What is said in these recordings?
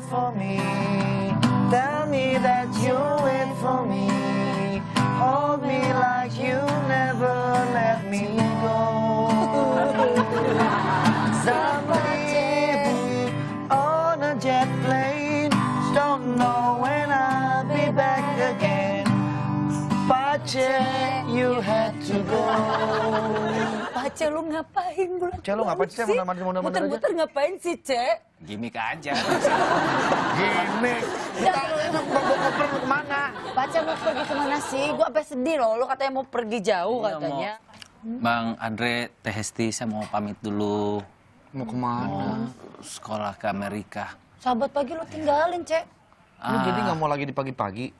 for me. Cek lu ngapain bulan Cek lu ngapain sih? Muter-muter ngapain sih, Cek? Gimik aja. Gimik. Ya, emang bawa koper mau kemana? Baca mau pergi ke mana sih? Gue apa sedih loh. Lo katanya mau pergi jauh iya, katanya. Bang Andre, Tehesti, saya mau pamit dulu. Mau kemana? mana? sekolah ke Amerika. Sahabat pagi lu tinggalin, Cek. Lu jadi ah. nggak mau lagi di pagi-pagi?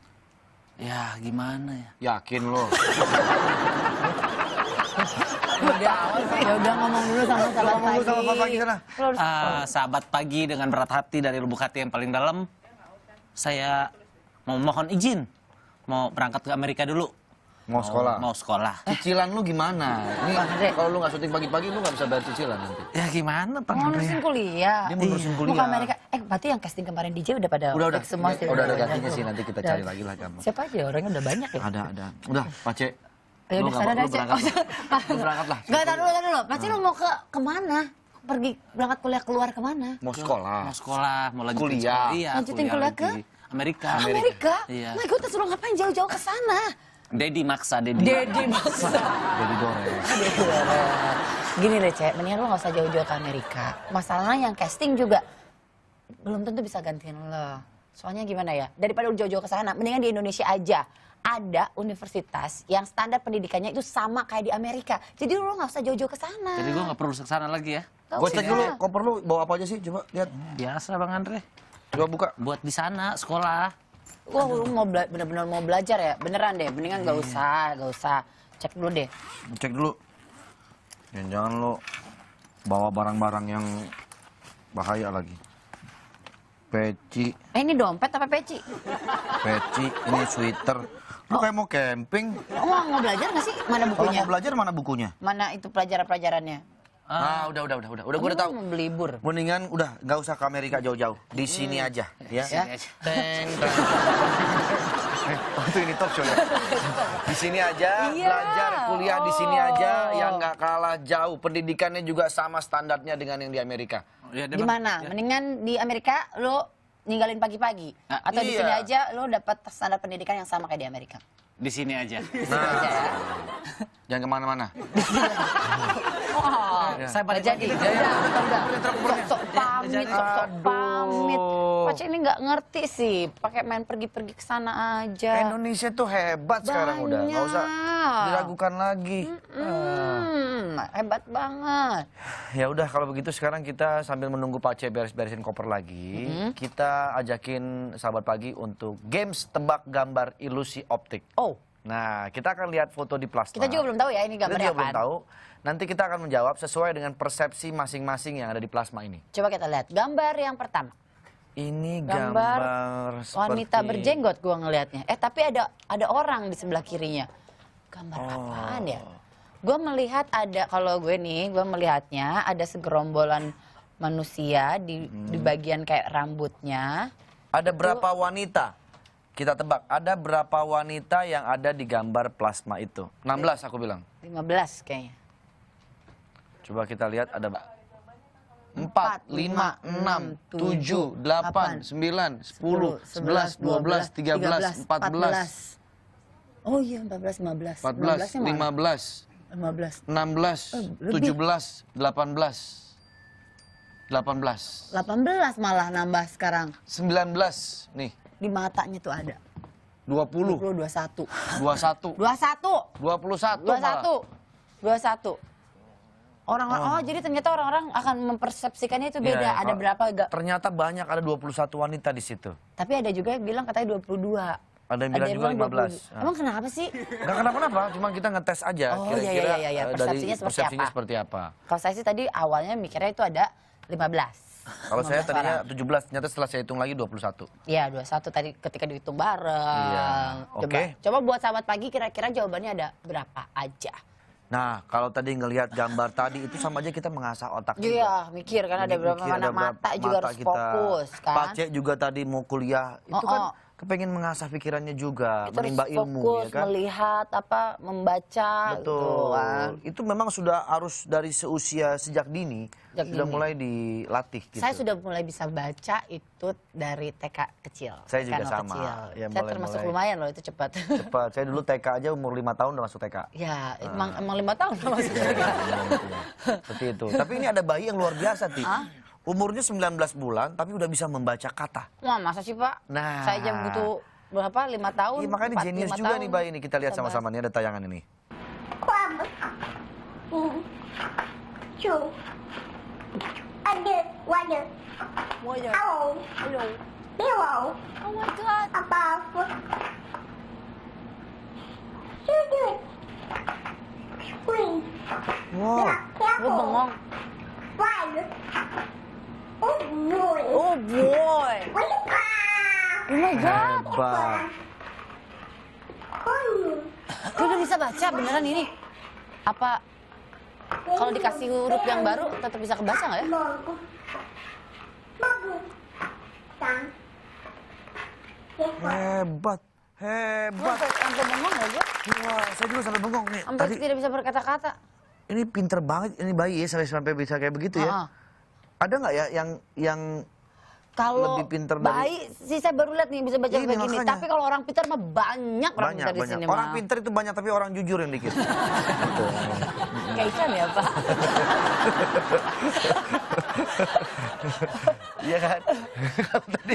Ya, gimana ya? Yakin lo. ya udah ngomong dulu sama sahabat pagi. Sama pagi sana. Uh, sahabat pagi dengan berat hati dari lubuk hati yang paling dalam. Saya mau mohon izin mau berangkat ke Amerika dulu. Mau sekolah? Mau, sekolah. Cicilan lu gimana? Ini kalau lu nggak syuting pagi-pagi lu nggak bisa bayar cicilan nanti. Ya gimana Mau ngurusin kuliah. Dia mau ngurusin kuliah. Mau ke Amerika. Eh berarti yang casting kemarin DJ udah pada udah, udah, semua sih. Udah, ada gantinya sih nanti kita cari lagi lah kamu. Siapa aja orangnya udah banyak ya? Ada ada. Udah pace. Oh, ayo ya udah sana dah. Oh, berangkat lah. Enggak tahu dulu, dulu. Nanti lu ah. mau ke kemana? Pergi berangkat kuliah keluar kemana? Mau sekolah. Mau sekolah, mau lanjutin kuliah. Iya, lanjutin kuliah, ke Amerika. Amerika? Iya. My God, terus lu ngapain jauh-jauh ke sana? Dedi maksa, Dedi. Dedi maksa. Dedi goreng. goreng. Gini deh, Cek, mendingan lo gak usah jauh-jauh ke Amerika. Masalahnya yang casting juga belum tentu bisa gantiin lo. Soalnya gimana ya, daripada lo jauh-jauh ke sana, mendingan di Indonesia aja ada universitas yang standar pendidikannya itu sama kayak di Amerika. Jadi lu nggak usah jauh-jauh ke sana. Jadi gue nggak perlu ke sana lagi ya. Gue cek dulu kok perlu bawa apa aja sih? Coba lihat. Hmm, biasa Bang Andre. Coba buka. Buat di sana sekolah. Wah, lu mau bener-bener mau belajar ya? Beneran deh, mendingan gak iya. usah, gak usah. Cek dulu deh. Cek dulu. Jangan-jangan lo bawa barang-barang yang bahaya lagi peci. Eh ini dompet apa peci? Peci, ini sweater. Lu kayak mau camping. Oh, mau, mau belajar gak sih? Mana bukunya? Kalau mau belajar mana bukunya? Mana itu pelajaran-pelajarannya? Ah, ah, udah udah udah udah udah gue udah oh, tahu. libur Mendingan udah nggak usah ke Amerika hmm. jauh-jauh. Di sini hmm. aja ya. ya. Waktu ini talk show ya. Di sini aja, iya. belajar kuliah di sini aja oh. yang nggak kalah jauh. Pendidikannya juga sama standarnya dengan yang di Amerika. Ya, di mana? Ya. Mendingan di Amerika lo ninggalin pagi-pagi nah, atau iya. di sini iya. aja lo dapat standar pendidikan yang sama kayak di Amerika di sini aja. Nah, ya. jangan kemana-mana. Oh, saya pada jadi. Sok-sok pamit, sok-sok pamit. Pak ini nggak ngerti sih, pakai main pergi-pergi ke sana aja. Indonesia tuh hebat Banyak. sekarang udah, nggak usah diragukan lagi. Mm -mm. Uh. Hebat banget. Ya udah kalau begitu sekarang kita sambil menunggu Pace beres-beresin koper lagi, -hmm. kita ajakin sahabat pagi untuk games tebak gambar ilusi optik. Oh. Nah, kita akan lihat foto di plasma. Kita juga belum tahu ya ini gambar apa. belum tahu. Nanti kita akan menjawab sesuai dengan persepsi masing-masing yang ada di plasma ini. Coba kita lihat gambar yang pertama. Ini gambar, gambar seperti... wanita berjenggot gua ngelihatnya. Eh, tapi ada ada orang di sebelah kirinya. Gambar oh. apaan ya? Oh. Gua melihat ada kalau gue nih, gua melihatnya ada segerombolan manusia di hmm. di bagian kayak rambutnya. Ada itu, berapa wanita? Kita tebak, ada berapa wanita yang ada di gambar plasma itu? 16 aku bilang. 15 kayaknya. Coba kita lihat ada 4, 5, 6, 7, 8, 9, 10, 11, 12, 13, 14. Oh iya, 14, 15. 14, 15, 15, 16, 17, 18. 18. 18 malah nambah sekarang. 19 nih di matanya tuh ada. 20. 20 21. 21. 21. 21. 21. 21. Orang-orang oh. oh jadi ternyata orang-orang akan mempersepsikannya itu iya, beda. Ya, ada oh, berapa enggak? Ternyata banyak ada 21 wanita di situ. Tapi ada juga yang bilang katanya 22. Ada yang bilang ada juga 15. 20. Emang kenapa sih? Enggak kenapa-napa, cuma kita ngetes aja oh, iya, kira-kira oh, iya, iya, iya, iya. persepsinya, dari seperti, persepsinya apa? seperti apa. Kalau saya sih tadi awalnya mikirnya itu ada 15. Kalau saya tadinya tujuh 17, ternyata setelah saya hitung lagi 21. Iya, 21 tadi ketika dihitung bareng. Iya. Oke. Okay. Coba, buat sahabat pagi kira-kira jawabannya ada berapa aja? Nah, kalau tadi ngelihat gambar tadi itu sama aja kita mengasah otak juga. Iya, mikir kan ada berapa ada mata, mata juga mata harus kita. fokus kan. Pace juga tadi mau kuliah, itu kan oh, kan kepengen mengasah pikirannya juga, Kita menimba harus ilmu ya fokus, ya kan. melihat apa, membaca gitu. Betul. gitu Itu memang sudah harus dari seusia sejak dini sejak sudah dini. mulai dilatih gitu. Saya sudah mulai bisa baca itu dari TK kecil. Saya TK juga sama. Kecil. Ya, saya mulai, termasuk mulai. lumayan loh itu cepat. Cepat. Saya dulu TK aja umur lima tahun udah masuk TK. Ya, ah. emang emang lima tahun udah masuk iya, TK. Iya, iya, Seperti itu. Tapi ini ada bayi yang luar biasa, Ti. Umurnya 19 bulan, tapi udah bisa membaca kata. Wah, masa sih, Pak? Nah. Saya aja butuh berapa? 5 tahun? Iya, makanya 4, jenius juga tahun. nih, Pak, Ini kita lihat sama-sama. Ini ada tayangan ini. Hello. Hello. Hello. Oh my God. Above. Wow. Gue bengong. Why? Oh boy. Oh boy. Oh my god. Hebat. udah bisa baca beneran ini? Apa kalau dikasih huruf yang baru tetap bisa kebaca nggak ya? Hebat, hebat. Sampai bengong nggak Wah, saya juga sampai bengong nih. Sampai tadi, tidak bisa berkata-kata. Ini pinter banget, ini bayi ya sampai sampai bisa kayak begitu ya. Uh -huh ada nggak ya yang yang kalau lebih pinter dari baik sih saya baru lihat nih bisa baca ini, begini. Makanya. Tapi kalau orang pinter mah banyak, orang banyak, di banyak. sini. Orang pinter itu banyak tapi orang jujur yang dikit. Kayak ikan ya, Pak. Iya kan? kalau tadi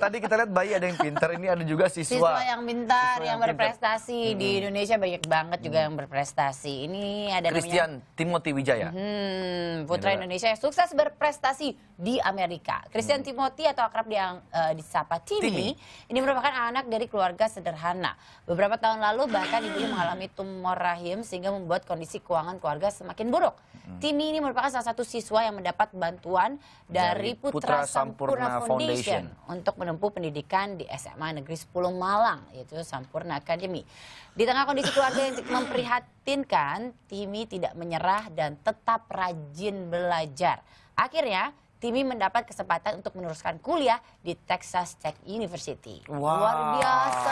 tadi kita lihat bayi ada yang pintar, ini ada juga siswa. Siswa yang pintar, yang, yang berprestasi pintar. di hmm. Indonesia banyak banget juga hmm. yang berprestasi. Ini ada Christian namanya Timothy Wijaya. Hmm, putra ini Indonesia yang sukses berprestasi di Amerika. Christian hmm. Timothy atau akrab yang uh, eh, disapa Timmy, Timmy, ini merupakan anak dari keluarga sederhana. Beberapa tahun lalu bahkan ibunya mengalami tumor rahim sehingga membuat kondisi keuangan keluarga semakin buruk. Hmm. Timmy ini merupakan salah satu siswa yang mendapat bantuan dari, dari putra Sampurna, Sampurna Foundation. Foundation untuk menempuh pendidikan di SMA Negeri 10 Malang, yaitu Sampurna Academy. Di tengah kondisi keluarga yang memprihatinkan, Timi tidak menyerah dan tetap rajin belajar. Akhirnya, Timi mendapat kesempatan untuk meneruskan kuliah di Texas Tech University. Wow. Luar biasa,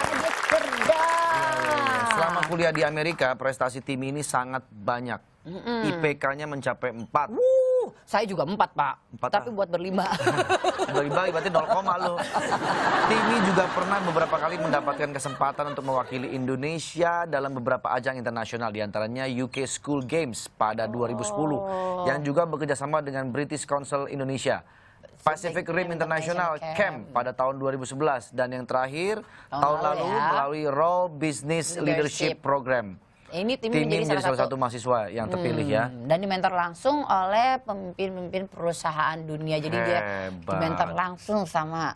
aja cerdas. Selama kuliah di Amerika, prestasi Timi ini sangat banyak. Mm -hmm. IPK-nya mencapai 4. Woo. Aduh, saya juga empat pak. Empat, Tapi ah. buat berlima. berlima berarti nol koma lo. Timi juga pernah beberapa kali mendapatkan kesempatan untuk mewakili Indonesia dalam beberapa ajang internasional diantaranya UK School Games pada 2010 yang juga bekerjasama dengan British Council Indonesia. Pacific Rim International Camp. pada tahun 2011 dan yang terakhir tahun, tahun lalu, ya. melalui Raw Business Leadership, Leadership Program. Ini tim ini menjadi, menjadi salah, salah satu mahasiswa yang terpilih ya. hmm, ya. Dan dimentor langsung oleh pemimpin-pemimpin perusahaan dunia. Jadi Hebat. dia dimentor langsung sama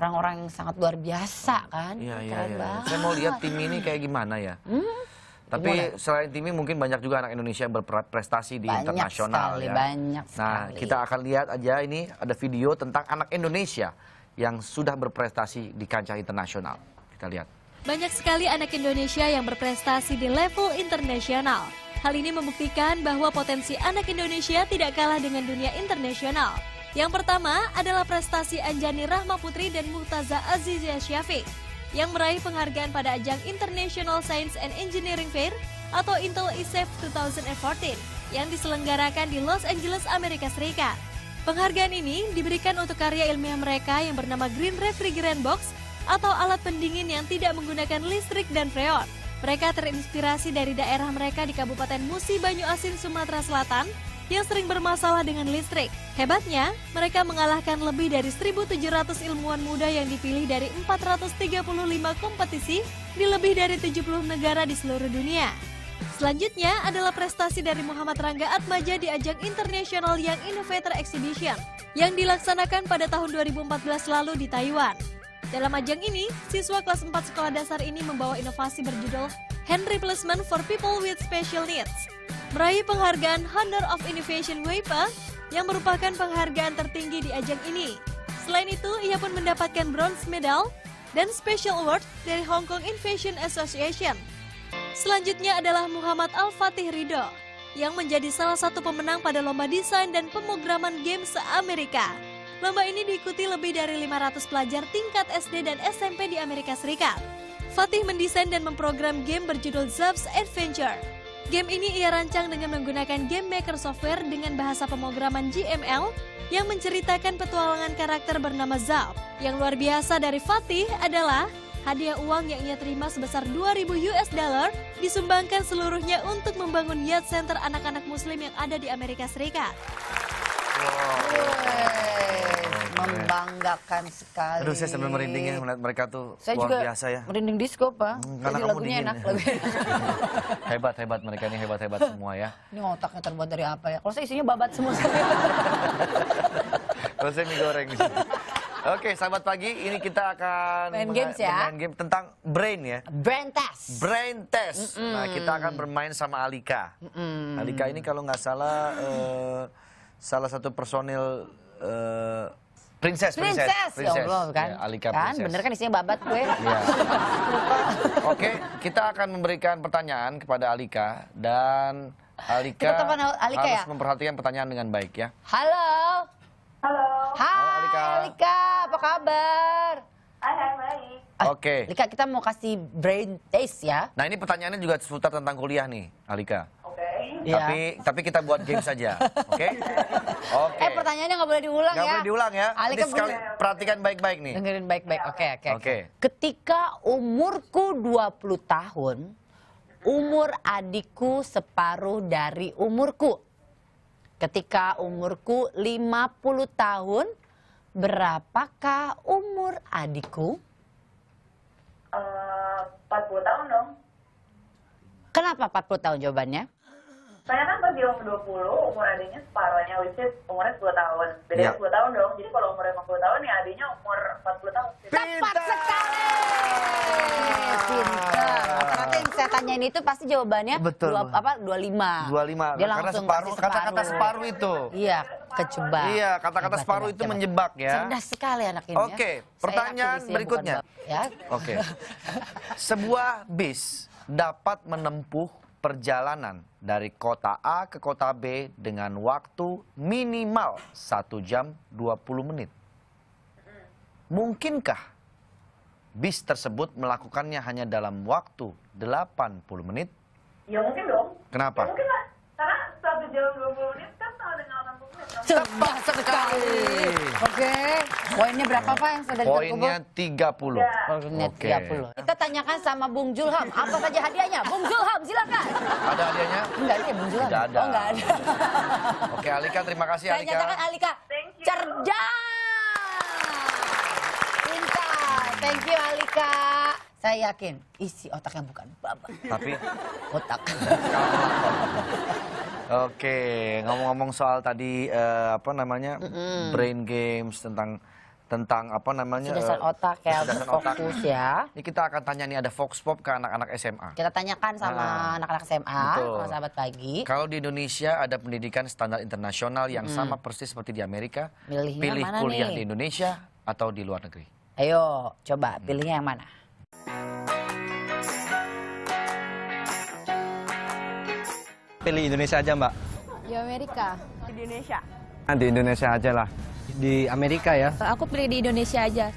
orang-orang yang sangat luar biasa kan. Iya, iya, ya. Saya mau lihat tim ini kayak gimana ya. Hmm. Tapi selain selain ini mungkin banyak juga anak Indonesia yang berprestasi di banyak internasional sekali, ya. Banyak nah, sekali. Nah, kita akan lihat aja ini ada video tentang anak Indonesia yang sudah berprestasi di kancah internasional. Kita lihat. Banyak sekali anak Indonesia yang berprestasi di level internasional. Hal ini membuktikan bahwa potensi anak Indonesia tidak kalah dengan dunia internasional. Yang pertama adalah prestasi Anjani Rahma Putri dan Muhtaza Azizia Syafiq yang meraih penghargaan pada ajang International Science and Engineering Fair atau Intel ISEF 2014 yang diselenggarakan di Los Angeles, Amerika Serikat. Penghargaan ini diberikan untuk karya ilmiah mereka yang bernama Green Refrigerant Box atau alat pendingin yang tidak menggunakan listrik dan freon. Mereka terinspirasi dari daerah mereka di Kabupaten Musi Banyu Asin, Sumatera Selatan yang sering bermasalah dengan listrik. Hebatnya, mereka mengalahkan lebih dari 1.700 ilmuwan muda yang dipilih dari 435 kompetisi di lebih dari 70 negara di seluruh dunia. Selanjutnya adalah prestasi dari Muhammad Rangga Atmaja di ajang International Young Innovator Exhibition yang dilaksanakan pada tahun 2014 lalu di Taiwan. Dalam ajang ini, siswa kelas 4 sekolah dasar ini membawa inovasi berjudul Hand Replacement for People with Special Needs. Meraih penghargaan Honor of Innovation WIPA yang merupakan penghargaan tertinggi di ajang ini. Selain itu, ia pun mendapatkan bronze medal dan special award dari Hong Kong Innovation Association. Selanjutnya adalah Muhammad Al-Fatih Ridho yang menjadi salah satu pemenang pada lomba desain dan pemrograman game se-Amerika. Lomba ini diikuti lebih dari 500 pelajar tingkat SD dan SMP di Amerika Serikat. Fatih mendesain dan memprogram game berjudul Zub's Adventure. Game ini ia rancang dengan menggunakan game maker software dengan bahasa pemrograman GML yang menceritakan petualangan karakter bernama Zab. Yang luar biasa dari Fatih adalah hadiah uang yang ia terima sebesar 2000 US dollar disumbangkan seluruhnya untuk membangun Yacht Center anak-anak muslim yang ada di Amerika Serikat. Wow membanggakan sekali. Aduh, saya sambil merinding ya melihat mereka tuh saya luar biasa ya. merinding disco, Pak. Hmm, karena Jadi lagunya dingin. enak. hebat, hebat mereka ini hebat-hebat semua ya. Ini otaknya terbuat dari apa ya? Kalau saya isinya babat semua. Kalau saya mie goreng. Oke, sahabat pagi, ini kita akan main games ya. Main game tentang brain ya. Brain test. Brain test. Mm -mm. Nah, kita akan bermain sama Alika. Mm -mm. Alika ini kalau nggak salah uh, salah satu personil uh, Princess, princess, princess, princess. Ya Allah, ya, kan? Ya, Alika kan? Princess. Bener kan isinya babat gue. Ya. Oke, kita akan memberikan pertanyaan kepada Alika dan Alika, kita Alika harus ya? memperhatikan pertanyaan dengan baik ya. Halo. Halo. Halo, Alika. Alika, apa kabar? Hai, baik. Ah, Oke. Okay. Alika, kita mau kasih brain taste ya. Nah, ini pertanyaannya juga seputar tentang kuliah nih, Alika. Yeah. Tapi tapi kita buat game saja. Oke? Okay? Oke. Okay. Eh pertanyaannya nggak boleh diulang gak ya. boleh diulang ya. Nanti sekali perhatikan baik-baik nih. Dengerin baik-baik. Oke, oke. oke. Ketika umurku 20 tahun, umur adikku separuh dari umurku. Ketika umurku 50 tahun, berapakah umur adikku? Eh, uh, 40 tahun dong. Kenapa 40 tahun jawabannya? saya kan pas di umur 20, umur adiknya separohnya, which is umurnya 10 tahun. Beda yep. Iya. 10 tahun dong, jadi kalau umurnya 50 tahun ya adiknya umur 40 tahun. Tepat sekali! Pinter. Rata-rata saya tanyain itu pasti jawabannya Betul. Dua, apa, 25. 25. Dia karena separuh, kata-kata separuh itu. Iya, kejebak. Iya, kata-kata separuh itu menjebak ya. Cerdas sekali anak ini. Oke, okay. ya. pertanyaan berikutnya. Ya. Oke. Ya. Okay. Sebuah bis dapat menempuh perjalanan dari kota A ke kota B dengan waktu minimal 1 jam 20 menit. Mungkinkah bis tersebut melakukannya hanya dalam waktu 80 menit? Ya mungkin dong. Kenapa? Ya, mungkin lah. Karena 1 jam 20 menit Cepat sekali. Oke. Okay. Poinnya berapa Pak yang sudah dikumpul? Poinnya 30. Ya. Poinnya Kita tanyakan sama Bung Julham, apa saja hadiahnya? Bung Julham, silakan. Ada hadiahnya? Enggak ada Bung Julham. Tidak ada. Oh, enggak ada. Oke, Alika terima kasih Alika. Saya nyatakan Alika cerdas. Pintar. Thank you Alika. Saya yakin isi otaknya bukan babak. Tapi otak. Oke, ngomong-ngomong soal tadi uh, apa namanya mm brain games tentang tentang apa namanya kecerdasan uh, otak ya kecerdasan otak. ya. Ini kita akan tanya nih ada Fox Pop ke anak-anak SMA. Kita tanyakan sama ah, anak-anak SMA, betul. sahabat pagi. Kalau di Indonesia ada pendidikan standar internasional yang hmm. sama persis seperti di Amerika, Milihnya pilih mana kuliah nih? di Indonesia atau di luar negeri. Ayo coba hmm. pilihnya yang mana? Pilih Indonesia aja, Mbak. Di Amerika. Di Indonesia. Nah, di Indonesia aja lah. Di Amerika ya. Aku pilih di Indonesia aja.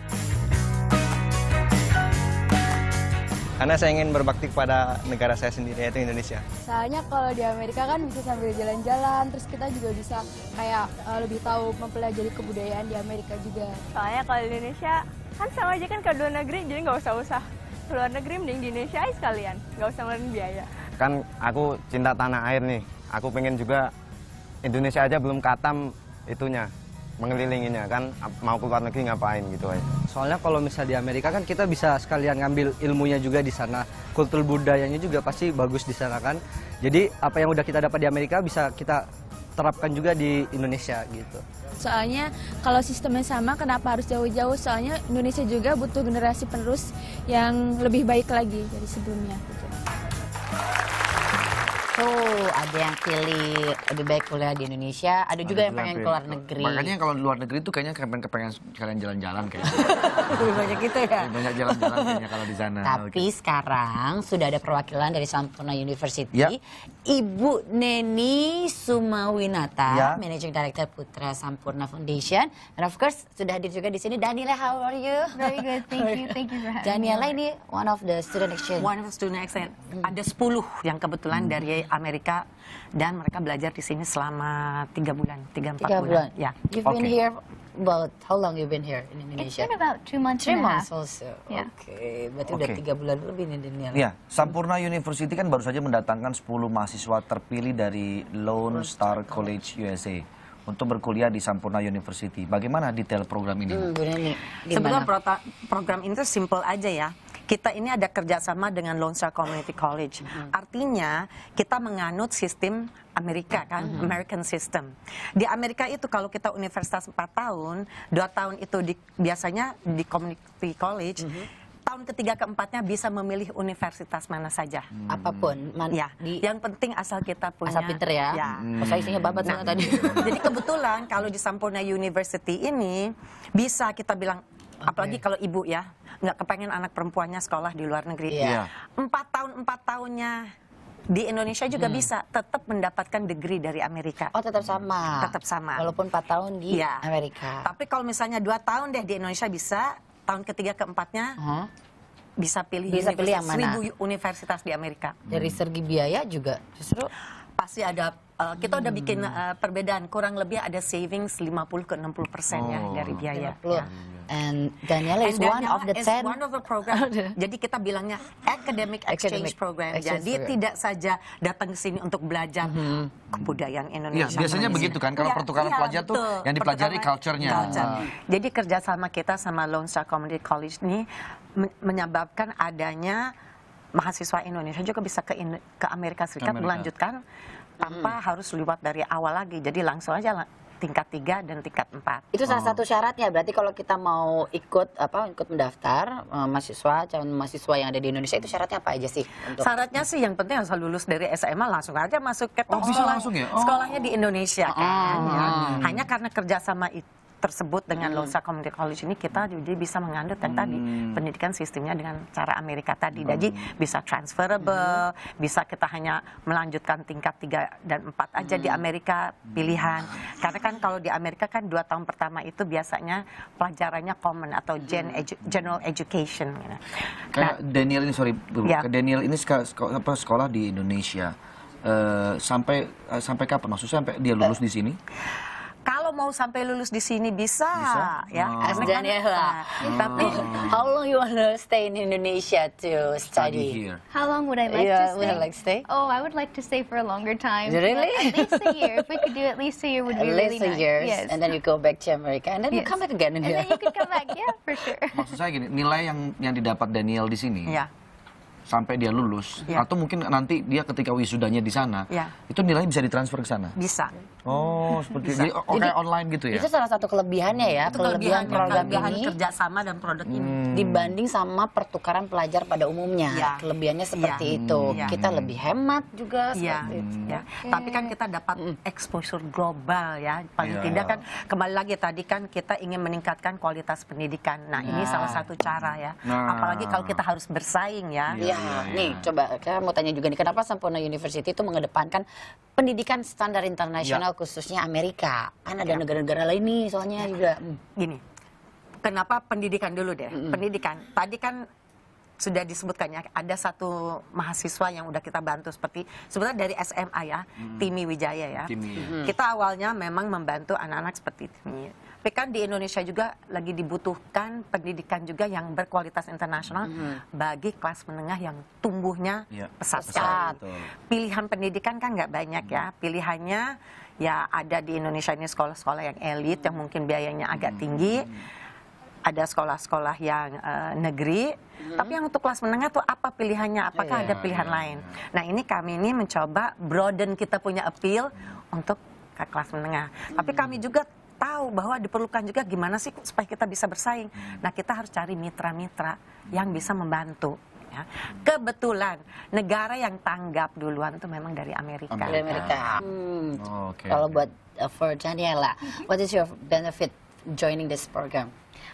Karena saya ingin berbakti kepada negara saya sendiri, yaitu Indonesia. Soalnya kalau di Amerika kan bisa sambil jalan-jalan, terus kita juga bisa kayak uh, lebih tahu mempelajari kebudayaan di Amerika juga. Soalnya kalau di Indonesia kan sama aja kan ke luar negeri, jadi nggak usah usah luar negeri mending di Indonesia sekalian, nggak usah ngeluarin biaya kan aku cinta tanah air nih aku pengen juga Indonesia aja belum katam itunya mengelilinginya kan mau keluar negeri ngapain gitu aja. Soalnya kalau misalnya di Amerika kan kita bisa sekalian ngambil ilmunya juga di sana, kultur budayanya juga pasti bagus di sana kan. Jadi apa yang udah kita dapat di Amerika bisa kita terapkan juga di Indonesia gitu. Soalnya kalau sistemnya sama kenapa harus jauh-jauh? Soalnya Indonesia juga butuh generasi penerus yang lebih baik lagi dari sebelumnya. Gitu. Tuh, ada yang pilih lebih baik kuliah di Indonesia, ada juga yang pengen luar negeri. Makanya kalau luar negeri itu kayaknya kepengen kepengen kalian jalan-jalan kayaknya. lebih banyak gitu ya. Lebih banyak jalan-jalan kayaknya kalau di sana. Tapi okay. sekarang sudah ada perwakilan dari Sampurna University, ya. Ibu Neni Sumawinata, ya. Managing Director Putra Sampurna Foundation. And of course sudah hadir juga di sini Daniela, how are you? Very good, thank you. Thank you for having Daniela me. ini one of the student exchange. One of the student exchange. Hmm. Ada 10 yang kebetulan hmm. dari Amerika dan mereka belajar di sini selama tiga bulan, tiga empat bulan. bulan. Ya. You've okay. been here about how long you've been here in Indonesia? It's been about two months. Three months also. Yeah. Oke, okay. berarti okay. udah tiga bulan lebih nih Daniel. Ya, yeah. Sampurna University kan baru saja mendatangkan 10 mahasiswa terpilih dari Lone Star College USA untuk berkuliah di Sampurna University. Bagaimana detail program ini? Hmm, Sebenarnya program ini tuh simple aja ya. Kita ini ada kerjasama dengan Lone Star Community College. Mm-hmm. Artinya kita menganut sistem Amerika kan, mm-hmm. American system. Di Amerika itu kalau kita universitas 4 tahun, 2 tahun itu di, biasanya di community college. Mm-hmm tahun ketiga keempatnya bisa memilih universitas mana saja hmm. apapun man, ya di, yang penting asal kita punya asal pinter ya, ya. Hmm. saya isinya babat nah, tadi jadi kebetulan kalau di Sampurna University ini bisa kita bilang Okay. Apalagi kalau ibu ya, nggak kepengen anak perempuannya sekolah di luar negeri. Yeah. Iya. Empat tahun empat tahunnya di Indonesia juga hmm. bisa tetap mendapatkan degree dari Amerika. Oh, tetap sama. Tetap sama. Walaupun 4 tahun di ya. Amerika. Tapi kalau misalnya 2 tahun deh di Indonesia bisa, tahun ketiga keempatnya huh? bisa pilih bisa pilih yang mana? Seribu universitas di Amerika. Dari hmm. segi biaya juga justru pasti ada uh, kita hmm. udah bikin uh, perbedaan kurang lebih ada savings 50 ke 60 persen ya oh. ya dari biaya. Ya. And Daniela is one of the is ten. one of the program. Jadi kita bilangnya academic exchange academic program. Exchange Jadi program. tidak saja datang ke sini untuk belajar hmm. kebudayaan iya, Indonesia. Ya, biasanya Indonesia. begitu kan kalau ya, pertukaran ya, pelajar tuh yang dipelajari culture-nya. Culture. Ah. Jadi kerjasama kita sama Lone Star Community College ini menyebabkan adanya mahasiswa Indonesia juga bisa ke, ke Amerika Serikat Amerika. melanjutkan tanpa hmm. harus lewat dari awal lagi. Jadi langsung aja lah tingkat 3 dan tingkat 4. Itu salah oh. satu syaratnya. Berarti kalau kita mau ikut apa ikut mendaftar eh, mahasiswa calon mahasiswa yang ada di Indonesia itu syaratnya apa aja sih? Untuk... Syaratnya sih yang penting harus lulus dari SMA langsung aja masuk ke oh, sekolah. langsung ya? Oh. Sekolahnya di Indonesia ah. kan. Oh. Ya. Hmm. Hanya karena kerjasama itu tersebut dengan hmm. Losa Community College ini kita jadi bisa mengandut yang hmm. tadi pendidikan sistemnya dengan cara Amerika tadi. Hmm. Jadi bisa transferable, hmm. bisa kita hanya melanjutkan tingkat 3 dan 4 aja hmm. di Amerika pilihan. Hmm. Karena kan kalau di Amerika kan dua tahun pertama itu biasanya pelajarannya common atau gen hmm. edu general education. Gitu. Eh, nah, Daniel ini sorry, ya. Daniel ini sekolah, sekolah, di Indonesia. Uh, sampai uh, sampai kapan maksudnya sampai dia lulus uh, di sini? mau sampai lulus di sini bisa, bisa. ya. Oh. As kan, ya. Hmm. Tapi oh. how long you wanna stay in Indonesia to study? How long would I like yeah, to stay? Would I like stay? Oh, I would like to stay for a longer time. Really? At least a year. If we could do at least a year would at really nice. At least a year. Yes. And then you go back to America and then yes. you come back again. And then you can come back, yeah, for sure. Maksud saya gini, nilai yang yang didapat Daniel di sini. Yeah sampai dia lulus yeah. atau mungkin nanti dia ketika wisudanya di sana yeah. itu nilai bisa ditransfer ke sana bisa Oh, seperti Bisa. Jadi, oh, Jadi, online gitu ya? Itu salah satu kelebihannya ya, itu kelebihan, kelebihan program kelebihan ini kerjasama dan produk hmm. ini dibanding sama pertukaran pelajar pada umumnya. Ya. Kelebihannya seperti ya. itu. Ya. Kita hmm. lebih hemat juga iya. hmm. ya. Ya. Okay. Tapi kan kita dapat hmm. exposure global ya. Paling ya. tidak kan kembali lagi tadi kan kita ingin meningkatkan kualitas pendidikan. Nah, ya. ini nah. salah satu cara ya. Nah. Apalagi kalau kita harus bersaing ya. Iya. Ya. Ya. Nih, coba saya mau tanya juga nih kenapa Sampurna University itu mengedepankan pendidikan standar iya. internasional ya khususnya Amerika. Kan ada ya. negara-negara lain nih soalnya ya. juga. Hmm. Gini, kenapa pendidikan dulu deh? -hmm. Pendidikan. Tadi kan sudah disebutkannya ada satu mahasiswa yang udah kita bantu seperti sebenarnya dari SMA ya hmm. Timi Wijaya ya Timi. Hmm. kita awalnya memang membantu anak-anak seperti Timi tapi kan di Indonesia juga lagi dibutuhkan pendidikan juga yang berkualitas internasional hmm. bagi kelas menengah yang tumbuhnya ya, pesat, pesat. pilihan pendidikan kan nggak banyak hmm. ya pilihannya ya ada di Indonesia ini sekolah-sekolah yang elit yang mungkin biayanya agak hmm. tinggi ada sekolah-sekolah yang uh, negeri, hmm. tapi yang untuk kelas menengah tuh apa pilihannya? Ya, Apakah yeah, ada pilihan yeah, lain? Yeah. Nah ini kami ini mencoba broaden kita punya appeal untuk ke kelas menengah. Hmm. Tapi kami juga tahu bahwa diperlukan juga gimana sih supaya kita bisa bersaing. Hmm. Nah kita harus cari mitra-mitra yang bisa membantu ya. Kebetulan negara yang tanggap duluan itu memang dari Amerika. Amerika. Amerika. Hmm. hmm. Oh, okay. Kalau buat uh, for Daniela, what is your benefit joining this program?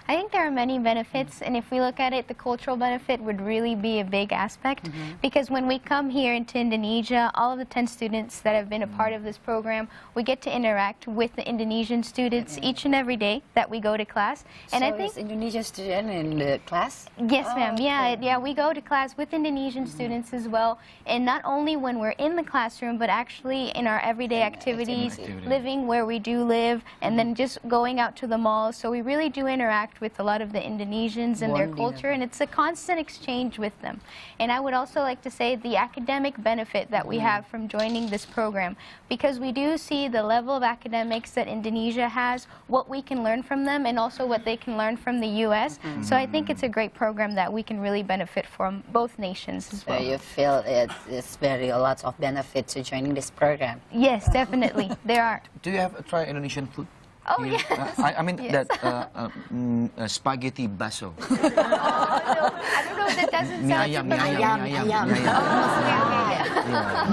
I think there are many benefits, and if we look at it, the cultural benefit would really be a big aspect mm -hmm. because when we come here into Indonesia, all of the 10 students that have been a part of this program, we get to interact with the Indonesian students yeah. Mm-hmm. each and every day that we go to class. And so I think Indonesian student in the class? Yes, oh, ma'am. Yeah, okay. yeah, we go to class with Indonesian mm -hmm. students as well, and not only when we're in the classroom, but actually in our everyday activities, activity. living where we do live, and mm -hmm. then mm-hmm. just going out to the malls. So we really do interact interact with a lot of the Indonesians and Wonderful. their culture, and it's a constant exchange with them. And I would also like to say the academic benefit that we mm-hmm. have from joining this program, because we do see the level of academics that Indonesia has, what we can learn from them, and also what they can learn from the U.S. Mm mm-hmm. So I think it's a great program that we can really benefit from both nations as well. So you feel it's, it's very a lot of benefit to joining this program? Yes, definitely. there are. Do you have try Indonesian food? Oh, you, yes. Uh, I, I, mean, yes. that um, spaghetti basso. oh, no. I don't know if that doesn't sound yum, familiar. Yum, yum, yum, yum.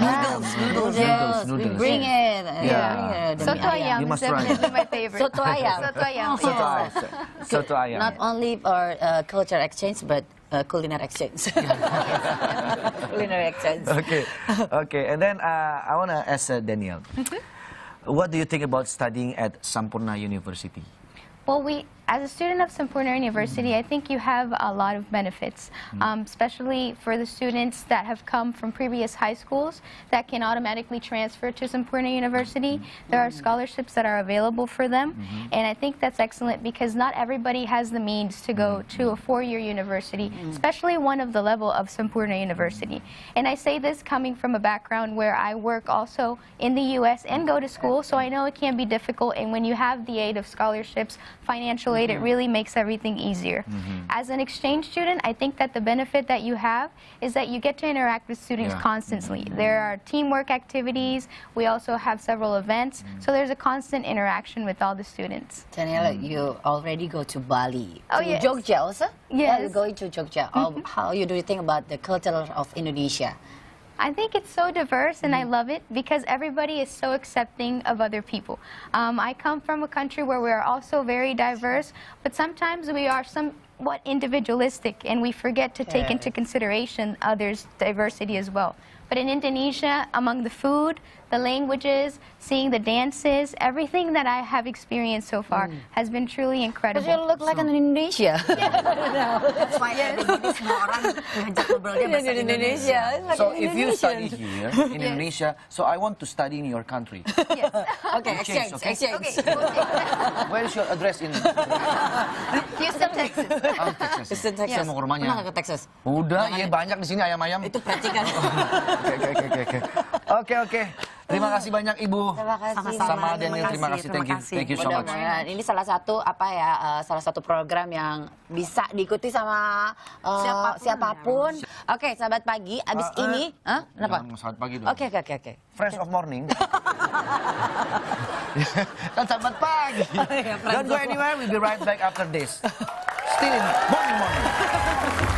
Noodles, noodles, noodles, noodles. Bring it. Yeah. Bring it. Soto ayam is definitely my favorite. Soto ayam. Soto ayam. Soto ayam. Soto ayam. Not only our uh, culture exchange, but uh, culinary exchange. culinary exchange. Okay, okay, and then uh, I want to ask uh, Danielle. Mm -hmm. What do you think about studying at Sampurna University? Well, we as a student of Sampurna University, I think you have a lot of benefits, mm. um, especially for the students that have come from previous high schools that can automatically transfer to Sampurna University. Mm-hmm. There are scholarships that are available for them, mm-hmm. and I think that's excellent because not everybody has the means to go mm-hmm. to a four-year university, especially one of the level of Sampurna University. And I say this coming from a background where I work also in the U.S. and go to school, so I know it can be difficult, and when you have the aid of scholarships, financial it mm-hmm. really makes everything easier. Mm -hmm. As an exchange student, I think that the benefit that you have is that you get to interact with students yeah. constantly. Mm -hmm. There are teamwork activities. We also have several events. Mm -hmm. So there's a constant interaction with all the students. Daniela, mm-hmm. you already go to Bali. Oh, to yes. Jogja also? Yes. Yeah, you're going to Jogja. How, oh, mm-hmm. how you do you think about the culture of Indonesia? I think it's so diverse and mm -hmm. I love it because everybody is so accepting of other people. Um, I come from a country where we're also very diverse, but sometimes we are some what individualistic and we forget to take into consideration others' diversity as well. But in Indonesia, among the food, the languages, seeing the dances, everything that I have experienced so far mm. has been truly incredible. Because you look like so. an Indonesia. Yeah. That's why yes. everybody, semua orang ngajak Indonesia. Indonesia. So if you study here in yes. Indonesia, so I want to study in your country. Yes. okay, you exchange, okay? exchange. Okay. Where is your address in? Houston, Texas. Oh, Texas. Houston, Texas. Yes. Saya mau ke rumahnya. Texas? Udah, iya banyak di sini ayam-ayam. Itu percikan. Oke, oke, oke. Oke, oke. Terima kasih banyak Ibu. Terima kasih. Sama-sama sama, Daniel, terima kasih. Terima kasih. Thank you, thank you so much. Ini salah satu apa ya uh, salah satu program yang bisa diikuti sama uh, eh, siapapun. siapapun. Ya. Oke, okay, sahabat pagi abis uh, ini, uh, huh? kenapa? Sahabat pagi dulu. Oke, okay, oke, okay, oke. Okay. Fresh of morning. kan sahabat pagi. Oh, iya, Don't go anywhere, we'll be right back after this. Still in morning morning.